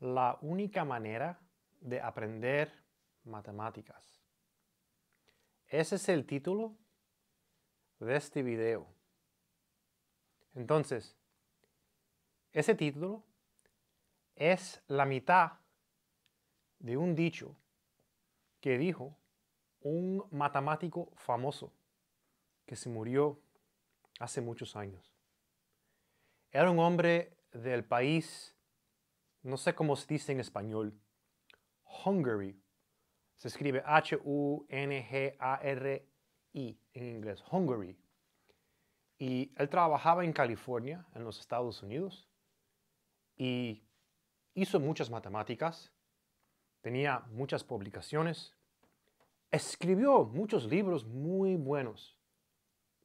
la única manera de aprender matemáticas. Ese es el título de este video. Entonces, ese título es la mitad de un dicho que dijo un matemático famoso que se murió hace muchos años. Era un hombre del país no sé cómo se dice en español, Hungary. Se escribe H-U-N-G-A-R-I en inglés, Hungary. Y él trabajaba en California, en los Estados Unidos, y hizo muchas matemáticas, tenía muchas publicaciones, escribió muchos libros muy buenos.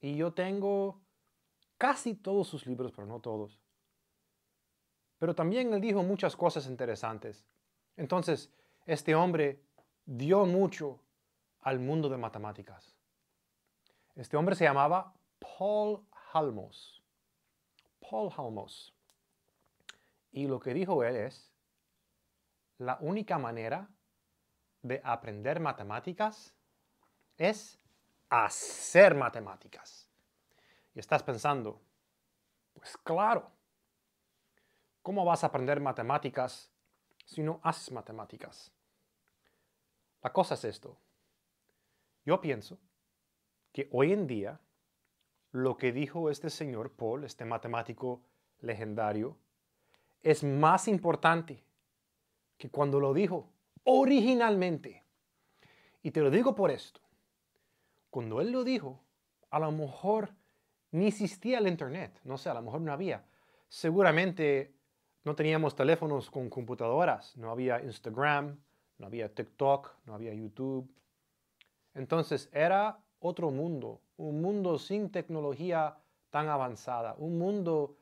Y yo tengo casi todos sus libros, pero no todos pero también él dijo muchas cosas interesantes. Entonces, este hombre dio mucho al mundo de matemáticas. Este hombre se llamaba Paul Halmos. Paul Halmos. Y lo que dijo él es, la única manera de aprender matemáticas es hacer matemáticas. Y estás pensando, pues claro, ¿Cómo vas a aprender matemáticas si no haces matemáticas? La cosa es esto. Yo pienso que hoy en día lo que dijo este señor Paul, este matemático legendario, es más importante que cuando lo dijo originalmente. Y te lo digo por esto. Cuando él lo dijo, a lo mejor ni existía el Internet, no sé, a lo mejor no había. Seguramente no teníamos teléfonos con computadoras, no había Instagram, no había TikTok, no había YouTube. Entonces era otro mundo, un mundo sin tecnología tan avanzada, un mundo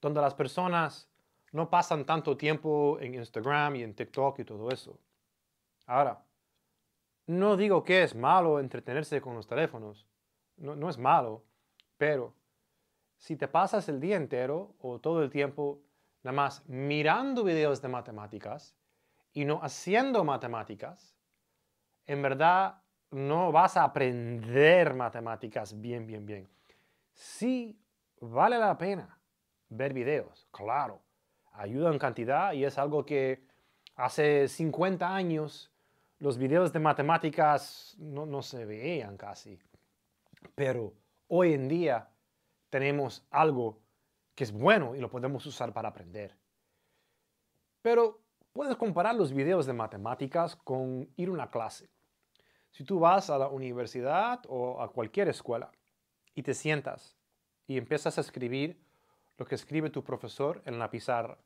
donde las personas no pasan tanto tiempo en Instagram y en TikTok y todo eso. Ahora, no digo que es malo entretenerse con los teléfonos, no, es malo, pero si te pasas el día entero o todo el tiempo nada más mirando videos de matemáticas y no haciendo matemáticas, en verdad no vas a aprender matemáticas bien, bien, bien. Sí, vale la pena ver videos, claro. Ayuda en cantidad y es algo que hace 50 años los videos de matemáticas no, no se veían casi. Pero hoy en día tenemos algo que es bueno y lo podemos usar para aprender. Pero puedes comparar los videos de matemáticas con ir a una clase. Si tú vas a la universidad o a cualquier escuela y te sientas y empiezas a escribir lo que escribe tu profesor en la pizarra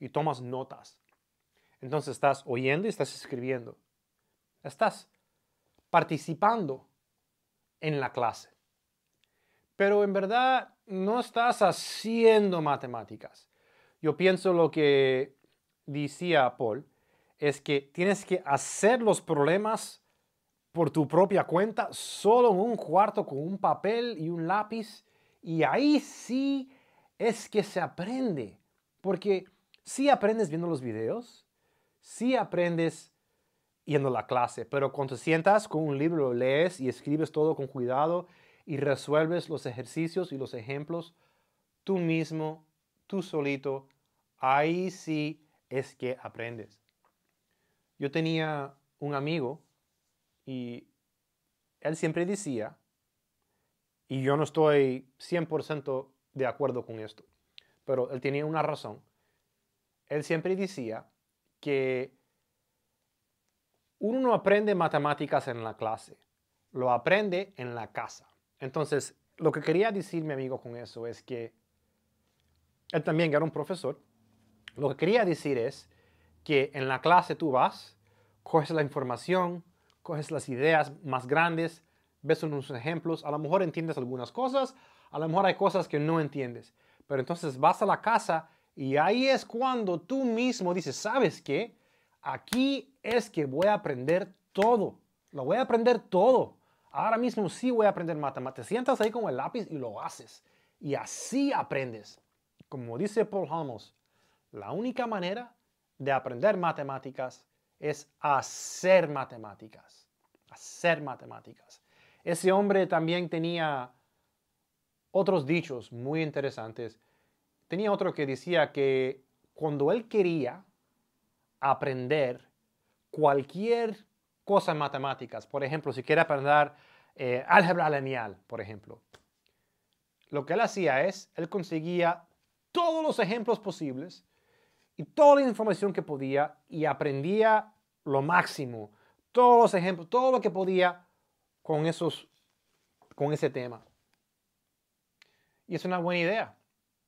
y tomas notas, entonces estás oyendo y estás escribiendo. Estás participando en la clase pero en verdad no estás haciendo matemáticas. Yo pienso lo que decía Paul, es que tienes que hacer los problemas por tu propia cuenta, solo en un cuarto con un papel y un lápiz, y ahí sí es que se aprende, porque sí aprendes viendo los videos, sí aprendes yendo a la clase, pero cuando te sientas con un libro, lees y escribes todo con cuidado y resuelves los ejercicios y los ejemplos tú mismo, tú solito, ahí sí es que aprendes. Yo tenía un amigo y él siempre decía, y yo no estoy 100% de acuerdo con esto, pero él tenía una razón. Él siempre decía que uno no aprende matemáticas en la clase, lo aprende en la casa. Entonces, lo que quería decir mi amigo con eso es que él también era un profesor. Lo que quería decir es que en la clase tú vas, coges la información, coges las ideas más grandes, ves unos ejemplos, a lo mejor entiendes algunas cosas, a lo mejor hay cosas que no entiendes, pero entonces vas a la casa y ahí es cuando tú mismo dices, ¿sabes qué? Aquí es que voy a aprender todo, lo voy a aprender todo ahora mismo sí voy a aprender matemáticas. Te sientas ahí con el lápiz y lo haces. Y así aprendes. Como dice Paul Hamos, la única manera de aprender matemáticas es hacer matemáticas. Hacer matemáticas. Ese hombre también tenía otros dichos muy interesantes. Tenía otro que decía que cuando él quería aprender cualquier cosas matemáticas. Por ejemplo, si quiere aprender eh, álgebra lineal, por ejemplo. Lo que él hacía es, él conseguía todos los ejemplos posibles y toda la información que podía y aprendía lo máximo, todos los ejemplos, todo lo que podía con, esos, con ese tema. Y es una buena idea.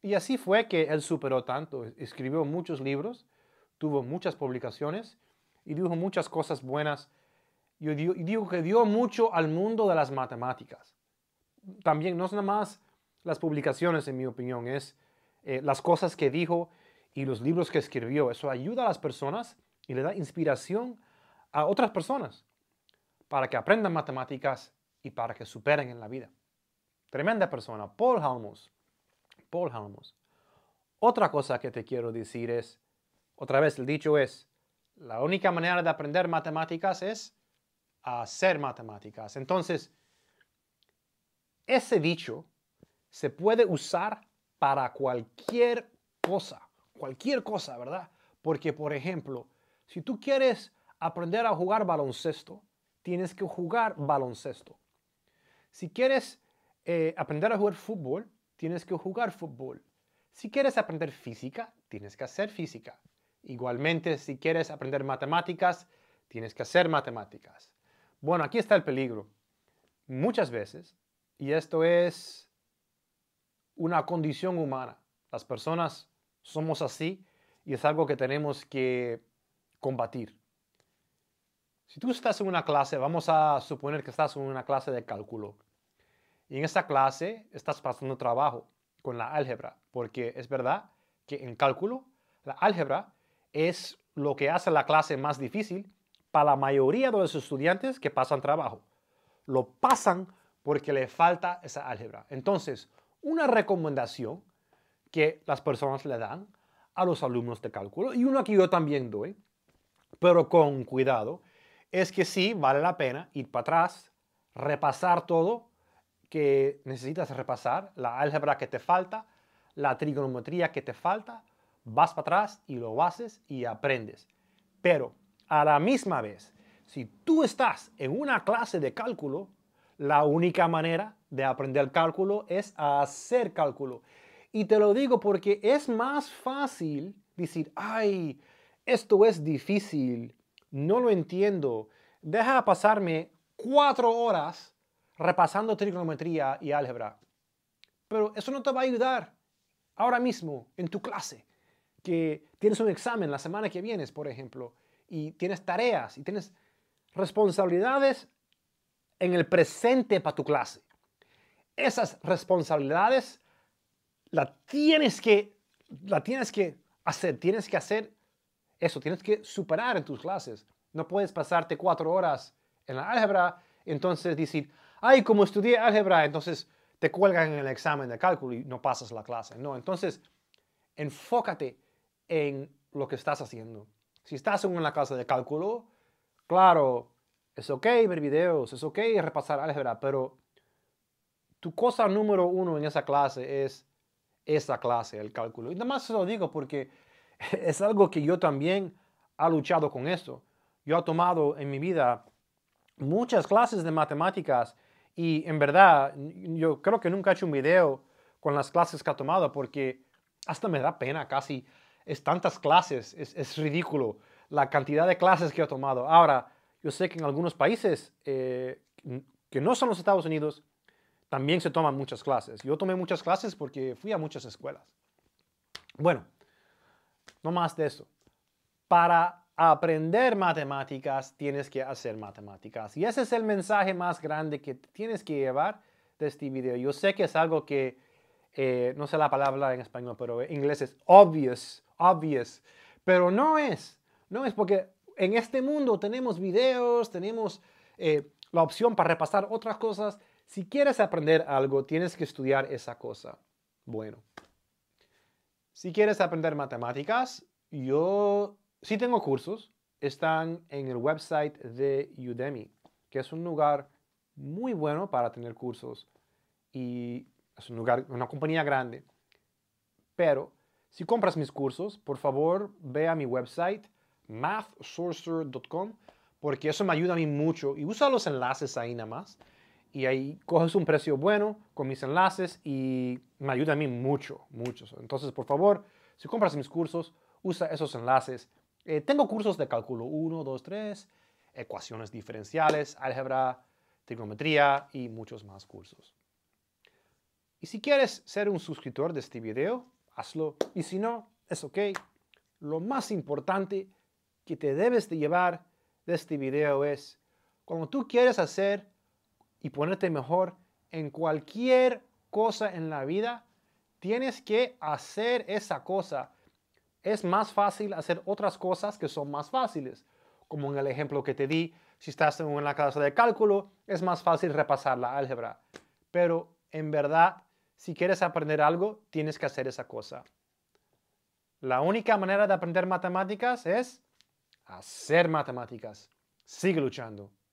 Y así fue que él superó tanto. Escribió muchos libros, tuvo muchas publicaciones y dijo muchas cosas buenas yo digo, que dio mucho al mundo de las matemáticas. También no es nada más las publicaciones, en mi opinión, es eh, las cosas que dijo y los libros que escribió. Eso ayuda a las personas y le da inspiración a otras personas para que aprendan matemáticas y para que superen en la vida. Tremenda persona, Paul Halmos. Paul Halmos. Otra cosa que te quiero decir es, otra vez el dicho es, la única manera de aprender matemáticas es a hacer matemáticas. Entonces, ese dicho se puede usar para cualquier cosa, cualquier cosa, ¿verdad? Porque, por ejemplo, si tú quieres aprender a jugar baloncesto, tienes que jugar baloncesto. Si quieres eh, aprender a jugar fútbol, tienes que jugar fútbol. Si quieres aprender física, tienes que hacer física. Igualmente, si quieres aprender matemáticas, tienes que hacer matemáticas. Bueno, aquí está el peligro. Muchas veces, y esto es una condición humana, las personas somos así y es algo que tenemos que combatir. Si tú estás en una clase, vamos a suponer que estás en una clase de cálculo. Y en esa clase estás pasando trabajo con la álgebra, porque es verdad que en cálculo la álgebra es lo que hace la clase más difícil, para la mayoría de los estudiantes que pasan trabajo. Lo pasan porque le falta esa álgebra. Entonces, una recomendación que las personas le dan a los alumnos de cálculo, y una que yo también doy, pero con cuidado, es que sí vale la pena ir para atrás, repasar todo que necesitas repasar, la álgebra que te falta, la trigonometría que te falta, vas para atrás y lo haces y aprendes. Pero a la misma vez, si tú estás en una clase de cálculo, la única manera de aprender cálculo es hacer cálculo. Y te lo digo porque es más fácil decir, ay, esto es difícil, no lo entiendo, deja pasarme cuatro horas repasando trigonometría y álgebra. Pero eso no te va a ayudar ahora mismo en tu clase, que tienes un examen la semana que viene, por ejemplo y tienes tareas y tienes responsabilidades en el presente para tu clase. Esas responsabilidades la tienes que, la tienes que hacer, tienes que hacer eso, tienes que superar en tus clases. No puedes pasarte cuatro horas en la álgebra, entonces decir, ay, como estudié álgebra, entonces te cuelgan en el examen de cálculo y no pasas la clase. No, entonces enfócate en lo que estás haciendo. Si estás en una clase de cálculo, claro, es ok ver videos, es ok repasar álgebra, pero tu cosa número uno en esa clase es esa clase, el cálculo. Y nada más se lo digo porque es algo que yo también he luchado con esto. Yo he tomado en mi vida muchas clases de matemáticas y en verdad yo creo que nunca he hecho un video con las clases que ha tomado porque hasta me da pena casi es tantas clases, es, ridículo la cantidad de clases que he tomado. Ahora, yo sé que en algunos países eh, que no son los Estados Unidos, también se toman muchas clases. Yo tomé muchas clases porque fui a muchas escuelas. Bueno, no más de eso. Para aprender matemáticas, tienes que hacer matemáticas. Y ese es el mensaje más grande que tienes que llevar de este video. Yo sé que es algo que, eh, no sé la palabra en español, pero en inglés es obvious obvious, pero no es, no es porque en este mundo tenemos videos, tenemos eh, la opción para repasar otras cosas. Si quieres aprender algo, tienes que estudiar esa cosa. Bueno, si quieres aprender matemáticas, yo sí tengo cursos. Están en el website de Udemy, que es un lugar muy bueno para tener cursos y es un lugar, una compañía grande. Pero si compras mis cursos, por favor ve a mi website mathsorcerer.com porque eso me ayuda a mí mucho y usa los enlaces ahí nada más y ahí coges un precio bueno con mis enlaces y me ayuda a mí mucho, mucho. Entonces, por favor, si compras mis cursos, usa esos enlaces. Eh, tengo cursos de cálculo 1, 2, 3, ecuaciones diferenciales, álgebra, trigonometría y muchos más cursos. Y si quieres ser un suscriptor de este video, hazlo. Y si no, es ok. Lo más importante que te debes de llevar de este video es, cuando tú quieres hacer y ponerte mejor en cualquier cosa en la vida, tienes que hacer esa cosa. Es más fácil hacer otras cosas que son más fáciles. Como en el ejemplo que te di, si estás en una clase de cálculo, es más fácil repasar la álgebra. Pero en verdad si quieres aprender algo, tienes que hacer esa cosa. La única manera de aprender matemáticas es hacer matemáticas. Sigue luchando.